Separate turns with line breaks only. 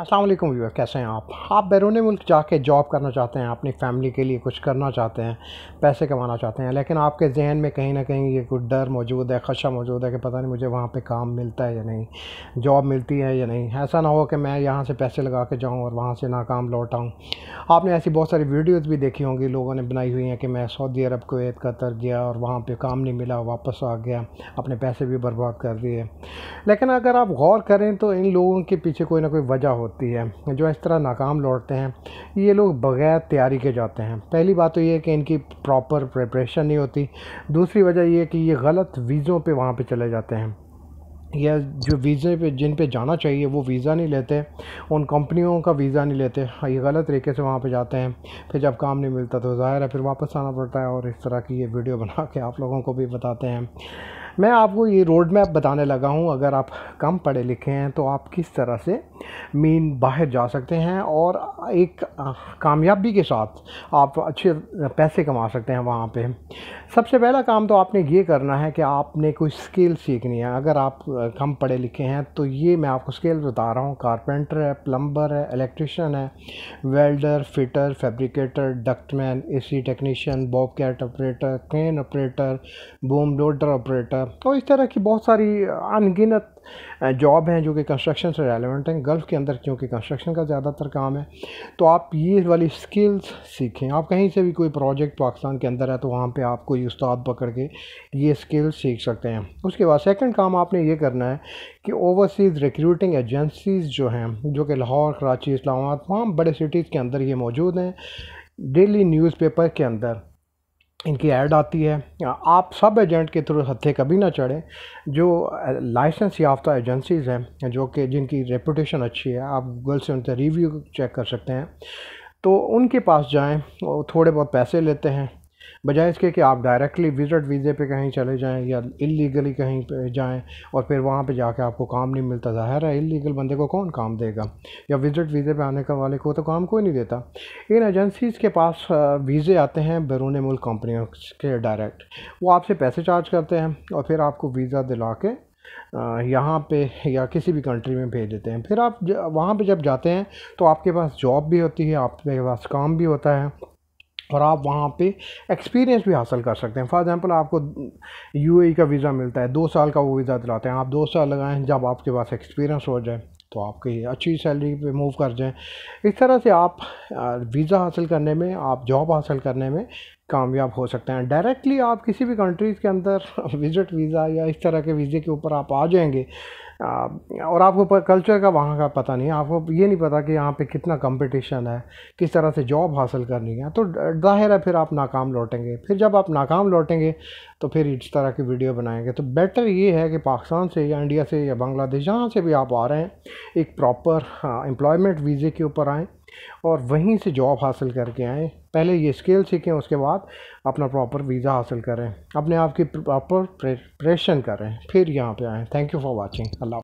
Aslam viewer कैसे हैं आप आप बैरून मुल्क जाके जॉब करना चाहते हैं अपनी फैमिली के लिए कुछ करना चाहते हैं पैसे कमाना चाहते हैं लेकिन आपके जहन में कहीं ना कहीं ये कुछ डर मौजूद है खदशा मौजूद है कि पता नहीं मुझे वहाँ पे काम मिलता है या नहीं जॉब मिलती है या नहीं ऐसा ना हो कि मैं यहाँ से पैसे लगा के जाऊँ और वहाँ से नाकाम लौट आऊँ आपने ऐसी बहुत सारी वीडियोज़ भी देखी होंगी लोगों ने बनाई हुई हैं कि मैं सऊदी अरब कोवैत कतर गया और वहाँ पर काम नहीं मिला वापस आ गया अपने पैसे भी बर्बाद कर दिए लेकिन अगर आप गौर करें तो इन लोगों के पीछे कोई ना कोई वजह होती है जो इस तरह नाकाम लौटते हैं ये लोग बग़ैर तैयारी के जाते हैं पहली बात तो ये कि इनकी प्रॉपर प्रिपरेशन नहीं होती दूसरी वजह ये कि ये गलत वीज़ों पे वहाँ पे चले जाते हैं या जो वीज़े पे जिन पे जाना चाहिए वो वीज़ा नहीं लेते उन कंपनियों का वीज़ा नहीं लेते हाँ, ये गलत तरीके से वहाँ पे जाते हैं फिर जब काम नहीं मिलता तो ज़ाहिर है फिर वापस आना पड़ता है और इस तरह की ये वीडियो बना के आप लोगों को भी बताते हैं मैं आपको ये रोड मैप बताने लगा हूँ अगर आप कम पढ़े लिखे हैं तो आप किस तरह से मीन बाहर जा सकते हैं और एक कामयाबी के साथ आप अच्छे पैसे कमा सकते हैं वहाँ पे सबसे पहला काम तो आपने ये करना है कि आपने कोई स्किल सीखनी है अगर आप कम पढ़े लिखे हैं तो ये मैं आपको स्किल बता रहा हूँ कारपेंटर है प्लम्बर है इलेक्ट्रिशियन है वेल्डर फिटर फैब्रिकेटर डक्टमैन सी technician bobcat operator crane operator boom loader operator तो इस तरह की बहुत सारी अनगिनत जॉब हैं जो कि कंस्ट्रक्शन से रेलिवेंट हैं गल्फ़ के अंदर क्योंकि कंस्ट्रक्शन का ज़्यादातर काम है तो आप ये वाली स्किल्स सीखें आप कहीं से भी कोई प्रोजेक्ट पाकिस्तान के अंदर है तो वहाँ पे आप कोई उस्ताद पकड़ के ये स्किल्स सीख सकते हैं उसके बाद सेकंड काम आपने ये करना है कि ओवरसीज़ रिक्रूटिंग एजेंसीज़ जो हैं जो कि लाहौर कराची इस्लामाबाद तमाम बड़े सिटीज़ के अंदर ये मौजूद हैं डेली न्यूज़पेपर के अंदर इनकी ऐड आती है आप सब एजेंट के थ्रू हत्थे कभी ना चढ़ें जो लाइसेंस याफ्ता एजेंसीज़ हैं जो कि जिनकी रेपूटेशन अच्छी है आप गूगल से उनसे रिव्यू चेक कर सकते हैं तो उनके पास जाएं और थोड़े बहुत पैसे लेते हैं बजाय इसके कि आप डायरेक्टली विजिट वीज़े पे कहीं चले जाएं या इलीगली कहीं पे जाएं और फिर वहाँ पे जाके आपको काम नहीं मिलता ज़ाहिर है इलीगल बंदे को कौन काम देगा या विजिट वीज़े पे आने का वाले को तो काम कोई नहीं देता इन एजेंसीज़ के पास वीज़े आते हैं बैरून मुल्क कंपनियों के डायरेक्ट वो आपसे पैसे चार्ज करते हैं और फिर आपको वीज़ा दिला के यहाँ पे या किसी भी कंट्री में भेज देते हैं फिर आप वहाँ पे जब जाते हैं तो आपके पास जॉब भी होती है आपके पास काम भी होता है और आप वहाँ पे एक्सपीरियंस भी हासिल कर सकते हैं फॉर एग्ज़ाम्पल आपको यू e का वीज़ा मिलता है दो साल का वो वीज़ा दिलाते हैं आप दो साल लगाएं जब आपके पास एक्सपीरियंस हो जाए तो आपकी अच्छी सैलरी पे मूव कर जाएं इस तरह से आप वीज़ा हासिल करने में आप जॉब हासिल करने में कामयाब हो सकते हैं डायरेक्टली आप किसी भी कंट्रीज़ के अंदर विजिट वीज़ा या इस तरह के वीज़े के ऊपर आप आ जाएंगे और आपको कल्चर का वहाँ का पता नहीं है आपको ये नहीं पता कि यहाँ पे कितना कंपटीशन है किस तरह से जॉब हासिल करनी है तो जाहिर है फिर आप नाकाम लौटेंगे फिर जब आप नाकाम लौटेंगे तो फिर इस तरह की वीडियो बनाएंगे तो बेटर ये है कि पाकिस्तान से या इंडिया से या बांग्लादेश जहाँ से भी आप आ रहे हैं एक प्रॉपर एम्प्लॉयमेंट वीज़े के ऊपर आएँ और वहीं से जॉब हासिल करके आएँ पहले ये स्किल सीखें उसके बाद अपना प्रॉपर वीज़ा हासिल करें अपने आप की प्रॉपर प्रेशन करें फिर यहाँ पे आएँ thank you for watching Allah